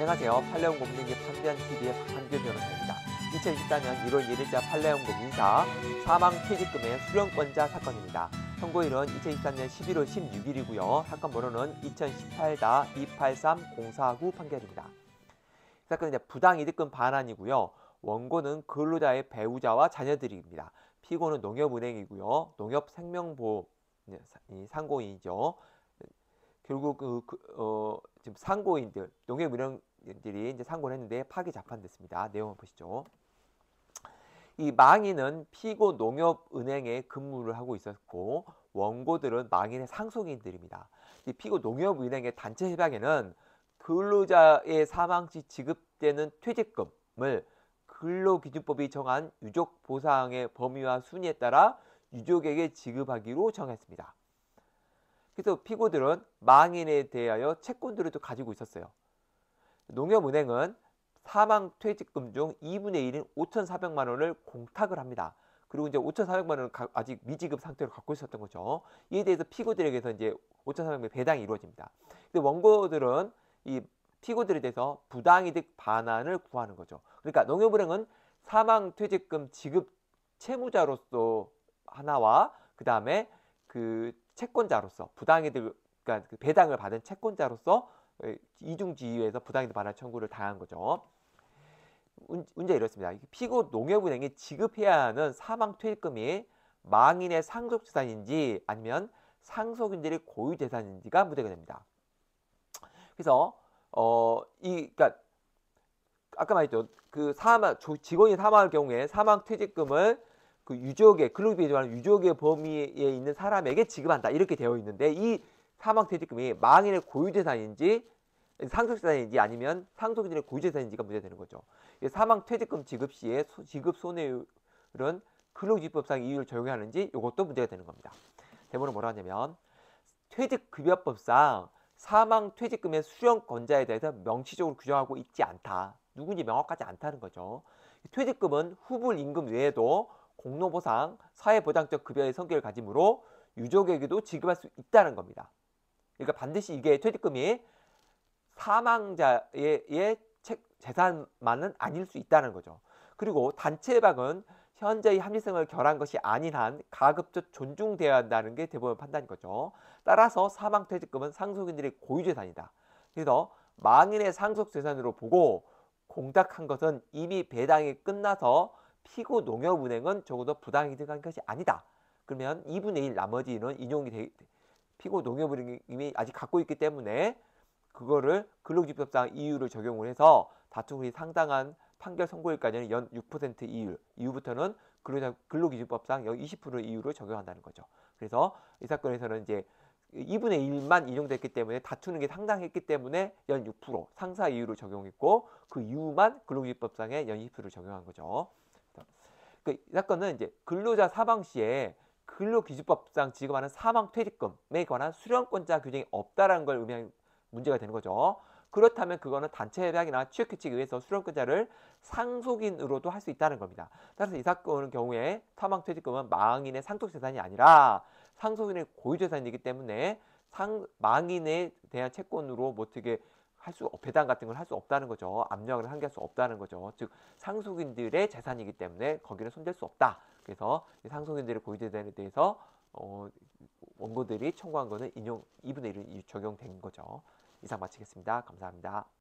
안녕하세요. 팔레온공룡기 판변TV의 박한규 변호사입니다. 2014년 1월 1일자 팔레온공 인사 사망 퇴직금의 수령권자 사건입니다. 선고일은 2023년 11월 16일이고요. 사건 번호는 2018-283-04후 판결입니다. 사건은 부당이득금 반환이고요. 원고는 근로자의 배우자와 자녀들입니다. 피고는 농협은행이고요. 농협생명보험 네, 상고인이죠. 결국 그, 그, 어, 지금 상고인들, 농협은행 들이 이제 상고를 했는데 파기 자판됐습니다. 아, 내용을 보시죠. 이 망인은 피고 농협은행에 근무를 하고 있었고 원고들은 망인의 상속인들입니다. 이 피고 농협은행의 단체 협약에는 근로자의 사망 시 지급되는 퇴직금을 근로기준법이 정한 유족 보상의 범위와 순위에 따라 유족에게 지급하기로 정했습니다. 그래서 피고들은 망인에 대하여 채권들을 가지고 있었어요. 농협은행은 사망 퇴직금 중 2분의 1인 5,400만 원을 공탁을 합니다. 그리고 이제 5,400만 원을 가, 아직 미지급 상태로 갖고 있었던 거죠. 이에 대해서 피고들에게서 이제 5,400만 원 배당이 이루어집니다. 근데 원고들은 이 피고들에 대해서 부당이득 반환을 구하는 거죠. 그러니까 농협은행은 사망 퇴직금 지급 채무자로서 하나와 그다음에 그 채권자로서 부당이득 그러니까 그 배당을 받은 채권자로서 예, 이중지위에서 부당이득 반환 청구를 당한 거죠. 문제 이렇습니다. 피고 농협은행이 지급해야 하는 사망퇴직금이 망인의 상속재산인지 아니면 상속인들의 고유재산인지가 문제가 됩니다. 그래서 어, 이, 그니까, 아까 말했죠. 그 사망, 직원이 사망할 경우에 사망퇴직금을 그 유족의, 근로기준에 관한 유족의 범위에 있는 사람에게 지급한다. 이렇게 되어 있는데, 이 사망퇴직금이 망인의 고유재산인지 상속재산인지 아니면 상속인의 고유재산인지가 문제되는 거죠. 사망퇴직금 지급 시에 지급 손해율은 근로기법상 이유를 적용하는지 이것도 문제가 되는 겁니다. 대본은 뭐라 하냐면 퇴직급여법상 사망퇴직금의 수령권자에 대해서 명시적으로 규정하고 있지 않다. 누군지 명확하지 않다는 거죠. 퇴직금은 후불 임금 외에도 공로보상, 사회보장적 급여의 성격을 가지므로 유족에게도 지급할 수 있다는 겁니다. 그러니까 반드시 이게 퇴직금이 사망자의 재산만은 아닐 수 있다는 거죠. 그리고 단체방은 현재의 합리성을 결한 것이 아닌 한 가급적 존중돼야 한다는 게 대법원 판단인 거죠. 따라서 사망퇴직금은 상속인들의 고유재산이다. 그래서 망인의 상속재산으로 보고 공탁한 것은 이미 배당이 끝나서 피고 농협은행은 적어도 부당이득한 것이 아니다. 그러면 2분의 1 나머지는 인용이 되, 피고 농협은행이 아직 갖고 있기 때문에 그거를 근로기법상 이유를 적용을 해서 다투이 상당한 판결 선고일까지는 연 6% 이율, 이후부터는 근로기준법상 연 20% 이율을 적용한다는 거죠. 그래서 이 사건에서는 이제 2분의 1만 인용됐기 때문에 다투는 게 상당했기 때문에 연 6% 상사 이유를 적용했고 그 이후만 근로기준법상의 연 20%를 적용한 거죠. 그 사건은 이제 근로자 사망 시에 근로기준법상 지급하는 사망퇴직금에 관한 수령권자 규정이 없다라는 걸 의미하는 문제가 되는 거죠. 그렇다면 그거는 단체 협약이나 취업규칙에 의해서 수령권자를 상속인으로도 할 수 있다는 겁니다. 따라서 이 사건의 경우에 사망퇴직금은 망인의 상속재산이 아니라 상속인의 고유재산이기 때문에 상, 망인에 대한 채권으로 뭐 어떻게 할 수, 배당 같은 걸 할 수 없다는 거죠. 압력을 한계할 수 없다는 거죠. 즉, 상속인들의 재산이기 때문에 거기는 손댈 수 없다. 대법서 상속인들의 고유재산에 대해서 어, 원고들이 청구한 것은 인용 2분의 1이 적용된 거죠. 이상 마치겠습니다. 감사합니다.